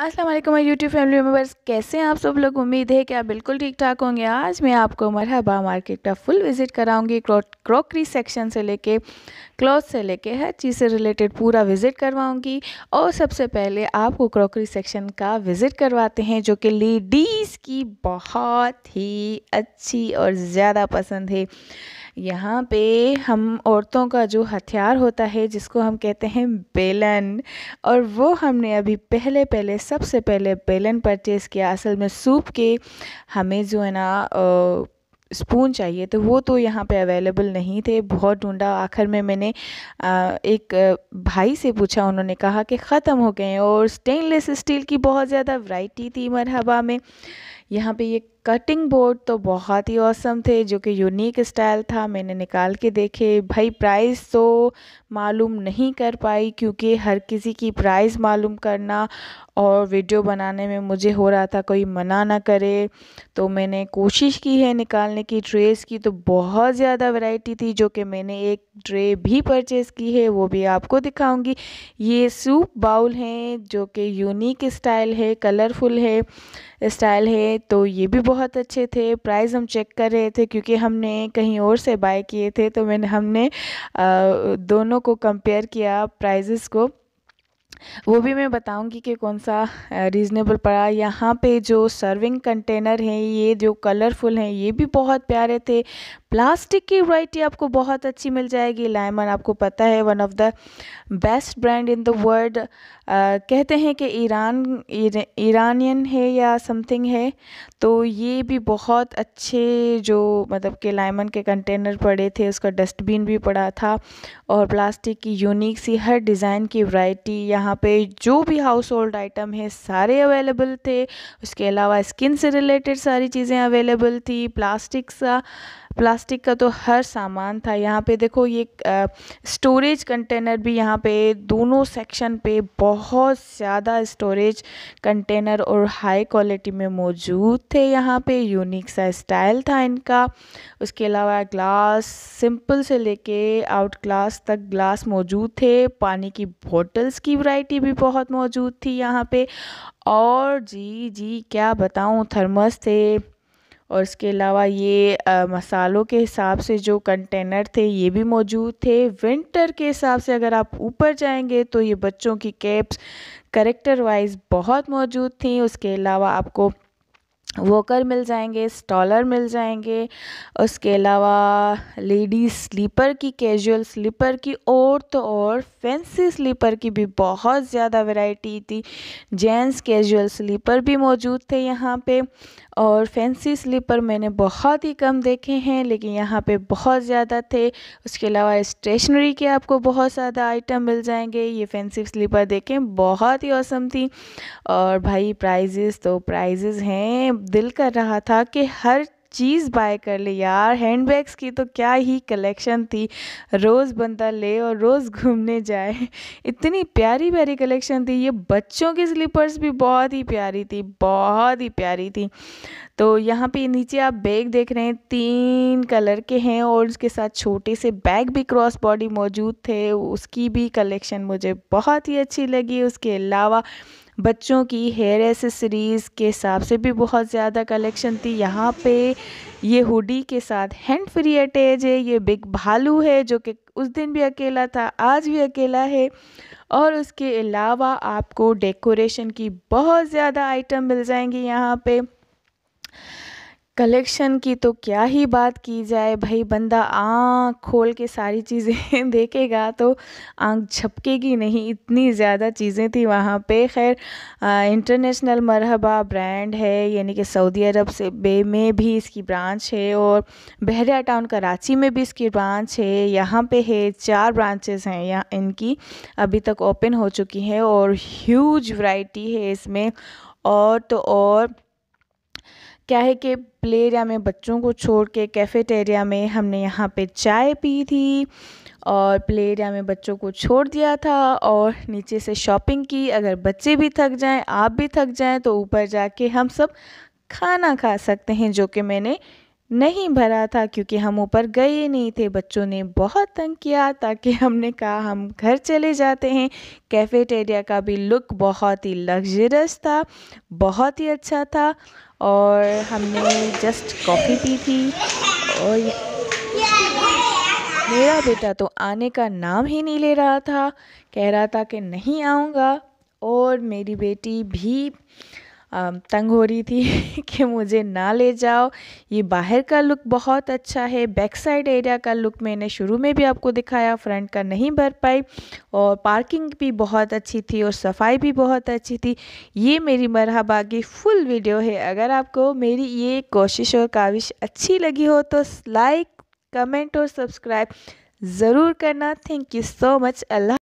Aslam YouTube family members कैसे हैं आप सब लोग उम्मीद है कि आप बिल्कुल ठीक ठाक होंगे आज मैं आपको मरहबा मार्केट का फुल विज़िट कराऊंगी क्रॉकरी सेक्शन से लेके क्लॉथ से लेके हर चीज़ से रिलेटेड पूरा विज़िट करवाऊंगी और सबसे पहले आपको क्रॉकरी सेक्शन का विज़िट करवाते हैं जो कि लेडीज़ की बहुत ही अच्छी और ज़्यादा पसंद है यहाँ पे हम औरतों का जो हथियार होता है जिसको हम कहते हैं बेलन और वो हमने अभी पहले पहले सबसे पहले बेलन परचेज़ किया असल में सूप के हमें जो है ना आ, स्पून चाहिए तो वो तो यहाँ पे अवेलेबल नहीं थे बहुत ढूंढा आखिर में मैंने एक भाई से पूछा उन्होंने कहा कि ख़त्म हो गए और स्टेनलेस स्टील की बहुत ज़्यादा वैरायटी थी मरहबा में यहाँ पे ये कटिंग बोर्ड तो बहुत ही औसम थे जो कि यूनिक स्टाइल था मैंने निकाल के देखे भाई प्राइस तो मालूम नहीं कर पाई क्योंकि हर किसी की प्राइस मालूम करना और वीडियो बनाने में मुझे हो रहा था कोई मना ना करे तो मैंने कोशिश की है निकालने की ट्रेस की तो बहुत ज़्यादा वैरायटी थी जो कि मैंने एक ट्रे भी परचेज़ की है वो भी आपको दिखाऊंगी ये सूप बाउल हैं जो कि यूनिक स्टाइल है कलरफुल है स्टाइल है तो ये भी बहुत अच्छे थे प्राइस हम चेक कर रहे थे क्योंकि हमने कहीं और से बाय किए थे तो मैंने हमने दोनों को कंपेयर किया प्राइजेस को वो भी मैं बताऊँगी कि कौन सा रीज़नेबल पड़ा यहाँ पे जो सर्विंग कंटेनर हैं ये जो कलरफुल हैं ये भी बहुत प्यारे थे प्लास्टिक की वराइटी आपको बहुत अच्छी मिल जाएगी लाइमन आपको पता है one of the best brand in the world कहते हैं कि ईरान ईरानियन है या समथिंग है तो ये भी बहुत अच्छे जो मतलब के लाइमन के कंटेनर पड़े थे उसका डस्टबिन भी पड़ा था और प्लास्टिक की यूनिक सी हर डिज़ाइन की वराइटी यहाँ पे जो भी हाउस होल्ड आइटम है सारे अवेलेबल थे उसके अलावा स्किन से रिलेटेड सारी चीज़ें अवेलेबल थी प्लास्टिक सा प्लास्टिक का तो हर सामान था यहाँ पे देखो ये स्टोरेज कंटेनर भी यहाँ पे दोनों सेक्शन पे बहुत ज़्यादा स्टोरेज कंटेनर और हाई क्वालिटी में मौजूद थे यहाँ पे यूनिक सा स्टाइल था इनका उसके अलावा ग्लास सिंपल से लेके आउट ग्लास तक ग्लास मौजूद थे पानी की बॉटल्स की वैरायटी भी बहुत मौजूद थी यहाँ पे और जी जी क्या बताऊँ थर्मस थे और इसके अलावा ये मसालों के हिसाब से जो कंटेनर थे ये भी मौजूद थे विंटर के हिसाब से अगर आप ऊपर जाएंगे तो ये बच्चों की कैप्स करेक्टर वाइज बहुत मौजूद थी उसके अलावा आपको वॉकर मिल जाएंगे स्टॉलर मिल जाएंगे उसके अलावा लेडीज़ स्लीपर की कैजुअल स्लीपर की और तो और फैंसी स्लीपर की भी बहुत ज़्यादा वैरायटी थी जेंट्स कैजुअल स्लीपर भी मौजूद थे यहाँ पे और फैंसी स्लीपर मैंने बहुत ही कम देखे हैं लेकिन यहाँ पे बहुत ज़्यादा थे उसके अलावा स्टेशनरी के आपको बहुत ज़्यादा आइटम मिल जाएंगे ये फैंसी स्लीपर देखें बहुत ही औसम थी और भाई प्राइजेस तो प्राइजेस हैं दिल कर रहा था कि हर चीज़ बाय कर ले यार हैंडबैग्स की तो क्या ही कलेक्शन थी रोज़ बंदा ले और रोज़ घूमने जाए इतनी प्यारी प्यारी कलेक्शन थी ये बच्चों की स्लीपर्स भी बहुत ही प्यारी थी बहुत ही प्यारी थी तो यहाँ पे नीचे आप बैग देख रहे हैं तीन कलर के हैं और उसके साथ छोटे से बैग भी क्रॉस बॉडी मौजूद थे उसकी भी कलेक्शन मुझे बहुत ही अच्छी लगी उसके अलावा बच्चों की हेयर एसेसरीज़ के हिसाब से भी बहुत ज़्यादा कलेक्शन थी यहाँ पे ये हुडी के साथ हैंड फ्री अटैच है ये बिग भालू है जो कि उस दिन भी अकेला था आज भी अकेला है और उसके अलावा आपको डेकोरेशन की बहुत ज़्यादा आइटम मिल जाएंगी यहाँ पर कलेक्शन की तो क्या ही बात की जाए भाई बंदा आँख खोल के सारी चीज़ें देखेगा तो आँख झपकेगी नहीं इतनी ज़्यादा चीज़ें थी वहाँ पे खैर इंटरनेशनल मरहबा ब्रांड है यानी कि सऊदी अरब से बे में भी इसकी ब्रांच है और बहरिया टाउन कराची में भी इसकी ब्रांच है यहाँ पे है चार ब्रांचेस हैं यहाँ इनकी अभी तक ओपन हो चुकी है और ह्यूज वाइटी है इसमें और तो और क्या है कि प्ले एरिया में बच्चों को छोड़ के कैफेटेरिया में हमने यहाँ पे चाय पी थी और प्ले एरिया में बच्चों को छोड़ दिया था और नीचे से शॉपिंग की अगर बच्चे भी थक जाएं आप भी थक जाएं तो ऊपर जाके हम सब खाना खा सकते हैं जो कि मैंने नहीं भरा था क्योंकि हम ऊपर गए नहीं थे बच्चों ने बहुत तंग किया ताकि हमने कहा हम घर चले जाते हैं कैफेटेरिया का भी लुक बहुत ही लग्जरस था बहुत ही अच्छा था और हमने जस्ट कॉफ़ी पी थी और मेरा बेटा तो आने का नाम ही नहीं ले रहा था कह रहा था कि नहीं आऊँगा और मेरी बेटी भी तंग हो रही थी कि मुझे ना ले जाओ ये बाहर का लुक बहुत अच्छा है बैक साइड एरिया का लुक मैंने शुरू में भी आपको दिखाया फ्रंट का नहीं भर पाई और पार्किंग भी बहुत अच्छी थी और सफाई भी बहुत अच्छी थी ये मेरी मरहबा की फुल वीडियो है अगर आपको मेरी ये कोशिश और काविश अच्छी लगी हो तो लाइक कमेंट और सब्सक्राइब ज़रूर करना thank you so much Allah